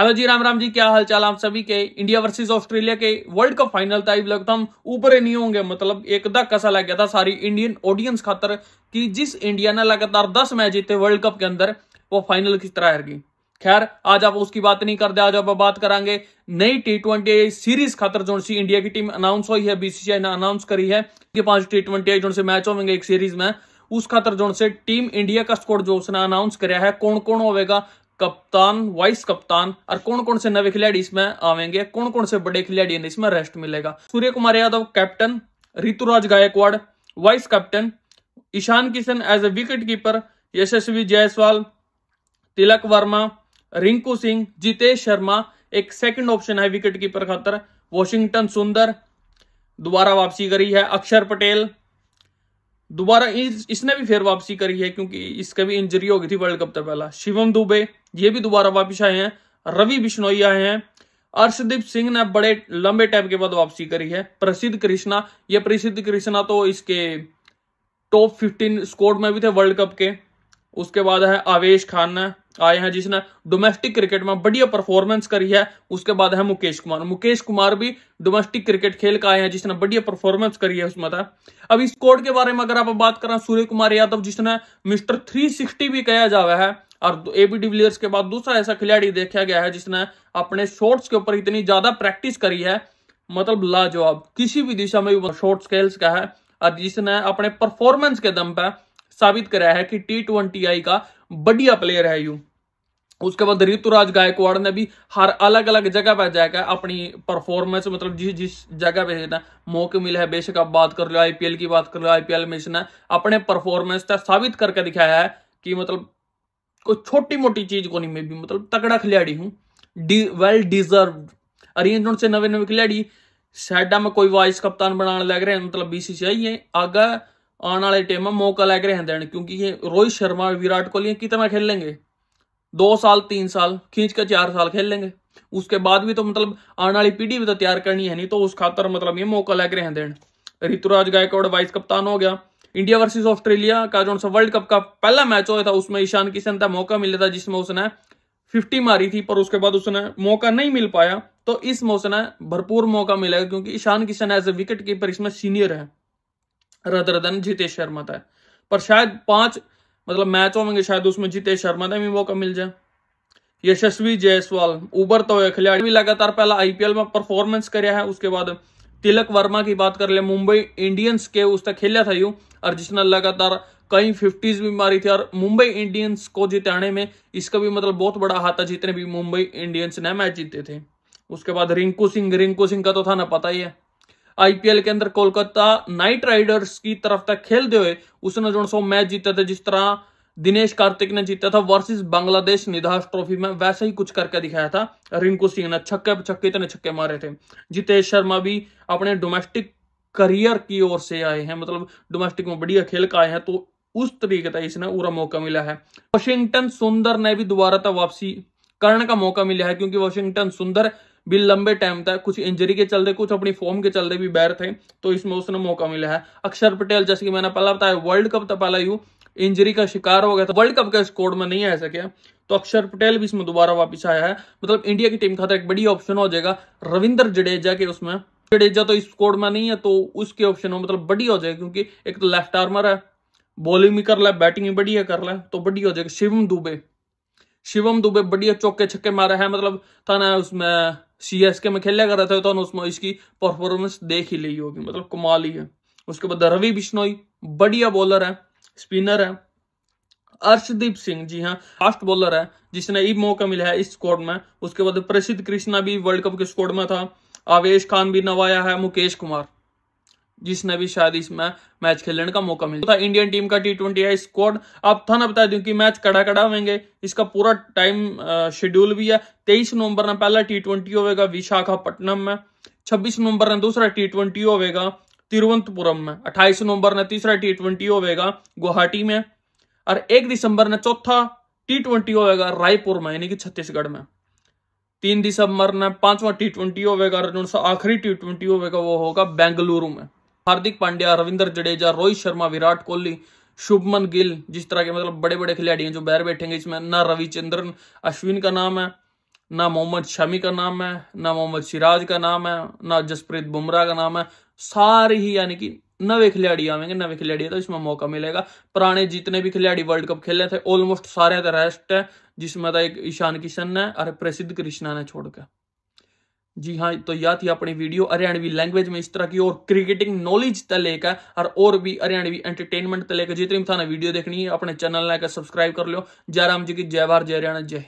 Hello ji Ram Ram ji क्या हाल चाल आप सभी के इंडिया वर्सेस ऑस्ट्रेलिया के वर्ल्ड कप फाइनल था लगता हम ऊपर नहीं होंगे मतलब एक धक्का सा लग गया था सारी इंडियन ऑडियंस खातर कि जिस इंडिया ने लगातार दस मैच जीते वर्ल्ड कप के अंदर वो फाइनल किस तरह हार गई खैर आज आप उसकी बात नहीं करते आज आप बात करेंगे नई टी ट्वेंटी सीरीज खातर जो सी इंडिया की टीम अनाउंस हुई है बीसीसीआई ने अनाउंस करी है कि पांच टी ट्वेंटी जो से मैच होंगे एक सीरीज में उस खातर जो से टीम इंडिया का स्कोर जो उसने अनाउंस कराया है कौन कौन होगा कप्तान वाइस कप्तान और कौन कौन से नवे खिलाड़ी इसमें आवेंगे कौन कौन से बड़े खिलाड़ी ने इसमें रेस्ट मिलेगा Surya Kumar Yadav captain Ruturaj Gaikwad vice captain Ishan Kishan as a wicket keeper Yashasvi Jaiswal Tilak Varma Rinku Singh Jitesh Sharma एक सेकंड ऑप्शन है विकेट कीपर खातर वॉशिंगटन सुंदर दोबारा वापसी करी है अक्षर पटेल दोबारा इस, इसने भी फिर वापसी करी है क्योंकि इसका भी इंजरी हो गई थी वर्ल्ड कप तक पहला शिवम दुबे ये भी दोबारा वापिस आए हैं रवि बिश्नोई आए हैं अर्शदीप सिंह ने बड़े लंबे टाइम के बाद वापसी करी है प्रसिद्ध कृष्णा ये प्रसिद्ध कृष्णा तो इसके टॉप फिफ्टीन स्कोर में भी थे वर्ल्ड कप के उसके बाद है आवेश खान ने आए हैं जिसने डोमेस्टिक क्रिकेट में बढ़िया परफॉर्मेंस करी है उसके बाद है मुकेश कुमार मुकेश कुमार भी डोमेस्टिक क्रिकेट खेल का आए हैं जिसने बढ़िया परफॉर्मेंस करी है उसमें था तो। अब इस स्कोर के बारे में अगर आप बात करें सूर्य कुमार यादव जिसने मिस्टर 360 भी कहा जावा है और एबी डिविलियर्स के बाद दूसरा ऐसा खिलाड़ी देखा गया है जिसने अपने शॉर्ट्स के ऊपर इतनी ज्यादा प्रैक्टिस करी है मतलब लाजवाब किसी भी दिशा में शॉर्ट स्केल्स का है और जिसने अपने परफॉर्मेंस के दम पर साबित कराया है कि टी ट्वेंटी आई का बढ़िया प्लेयर है यू उसके बाद ऋतुराज गायकवाड़ ने भी हर अलग अलग जगह पर जाकर अपनी परफॉर्मेंस मतलब जिस जिस जगह पे ना मौके मिले है बेशक आप बात कर लो आईपीएल की बात कर लो आईपीएल में इसने अपने परफॉर्मेंस का साबित करके दिखाया है कि मतलब कोई छोटी मोटी चीज को नहीं मैं भी मतलब तगड़ा खिलाड़ी हूँ डी वेल डिजर्व अरियन से नवे नवे खिलाड़ी सैडा में कोई वाइस कप्तान बनाने लग रहे हैं मतलब बीसीसीआई है आगे आने वाले टाइम में मौका लग रहे हैं देने क्योंकि ये रोहित शर्मा विराट कोहली कितना खेल लेंगे दो साल तीन साल खींच कर चार साल खेल लेंगे उसके बाद भी तो मतलब आने वाली पीढ़ी भी तो तैयार करनी है नहीं तो उस खातर मतलब ये मौका लग रहे हैं देने ऋतुराज गायकवाड़ वाइस कप्तान हो गया इंडिया वर्सेस ऑस्ट्रेलिया का जो वर्ल्ड कप का पहला मैच हुआ था उसमें ईशान किशन का मौका मिला था जिसमें उसने फिफ्टी मारी थी पर उसके बाद उसने मौका नहीं मिल पाया तो इस मौसम भरपूर मौका मिलेगा क्योंकि Ishan Kishan as a wicket keeper इसमें सीनियर है रदर देन जितेश शर्मा था पर शायद पांच मतलब मैच होंगे शायद उसमें जितेश शर्मा था भी मौका मिल जाए यशस्वी जायसवाल उभरता हुआ खिलाड़ी भी लगातार पहला आईपीएल में परफॉर्मेंस कराया है उसके बाद तिलक वर्मा की बात कर ले मुंबई इंडियंस के उसने खेलिया था यूं और जिसने लगातार कई फिफ्टीज भी मारी थी और मुंबई इंडियंस को जिताने में इसका भी मतलब बहुत बड़ा हाथ था जितने भी मुंबई इंडियंस ने मैच जीते थे उसके बाद रिंकू सिंह रिंकू सिंह का तो था ना पता ही है आईपीएल के अंदर कोलकाता नाइट राइडर्स की तरफ तक खेलते हुए उसने जो सो मैच जीता था जिस तरह दिनेश कार्तिक ने जीता था वर्सेस बांग्लादेश निधास ट्रॉफी में वैसा ही कुछ करके दिखाया था रिंकू सिंह ने छक्के छक्के इतने छक्के मारे थे जितेश शर्मा भी अपने डोमेस्टिक करियर की ओर से आए हैं मतलब डोमेस्टिक में बढ़िया खेल का आए हैं तो उस तरीके का इसने पूरा मौका मिला है वॉशिंगटन सुंदर ने भी दोबारा तक वापसी करने का मौका मिला है क्योंकि वाशिंगटन सुंदर भी लंबे टाइम तक कुछ इंजरी के चलते कुछ अपनी फॉर्म के चलते भी बैर थे तो इसमें उसने मौका मिला है अक्षर पटेल जैसे कि मैंने पहला बताया वर्ल्ड कप तक पहला यू इंजरी का शिकार हो गया था वर्ल्ड कप के स्कोर में नहीं आ सके तो अक्षर पटेल भी इसमें दोबारा वापस आया है मतलब इंडिया की टीम खाता एक बड़ी ऑप्शन हो जाएगा रविंदर जडेजा के उसमें जडेजा तो इस स्कोर में नहीं है तो उसके ऑप्शन मतलब बड़ी हो जाएगी क्योंकि एक तो लेफ्ट आर्मर है बॉलिंग भी कर ले बैटिंग भी बढ़िया कर ले तो बड़ी हो जाएगी शिवम दुबे शिवम दुबे बढ़िया चौके छक्के मारे हैं मतलब था ना उसमें सी एस के में खेलिया कर रहा था तो उसमें इसकी परफॉर्मेंस देख ही ली होगी मतलब कमाल ही है उसके बाद रवि बिश्नोई बढ़िया बॉलर है स्पिनर है अर्शदीप सिंह जी हाँ फास्ट बॉलर है जिसने ई मौका मिला है इस स्क्वाड में उसके बाद प्रसिद्ध कृष्णा भी वर्ल्ड कप के स्क्वाड में था आवेश खान भी नवाया है मुकेश कुमार जिसने भी शायद इसमें मैच खेलने का मौका मिला था इंडियन टीम का टी ट्वेंटी है स्क्वाड अब ना बता दूं कि मैच कड़ा कड़ा होंगे इसका पूरा टाइम शेड्यूल भी है तेईस नवंबर में पहला टी ट्वेंटी होगा विशाखापट्टनम में छब्बीस नवंबर में दूसरा टी ट्वेंटी होगा तिरुवनंतपुरम में अट्ठाईस नवंबर ने तीसरा टी ट्वेंटी होगा गुवाहाटी में और एक दिसंबर ने चौथा टी ट्वेंटी होगा रायपुर में यानी कि छत्तीसगढ़ में तीन दिसंबर ने पांचवा टी ट्वेंटी होगा और जो आखिरी टी ट्वेंटी होगा वो होगा बेंगलुरु में हार्दिक पांड्या रविंद्र जडेजा रोहित शर्मा विराट कोहली शुभमन गिल जिस तरह के मतलब बड़े बड़े खिलाड़ी हैं जो बैर बैठेंगे इसमें ना रविचंद्रन अश्विन का नाम है ना मोहम्मद शमी का नाम है ना मोहम्मद सिराज का नाम है ना जसप्रीत बुमराह का नाम है सारे ही यानी कि नवे खिलाड़ी आवेंगे नवे खिलाड़ी तो इसमें मौका मिलेगा पुराने जितने भी खिलाड़ी वर्ल्ड कप खेले थे ऑलमोस्ट सारे तो रेस्ट है जिसमें तो एक ईशान किशन ने और प्रसिद्ध कृष्णा ने छोड़कर जी हाँ तो या थी अपनी वीडियो हरियाणवी लैंग्वेज में इस तरह की और क्रिकेटिंग नॉलेज तक लेकर और और भी हरियाणवी एंटरटेनमेंट लेकर जितनी भी थाना वीडियो देखनी है अपने चैनल लाइक सब्सक्राइब कर लो जयराम जी की जय भार जय हरियाणा जय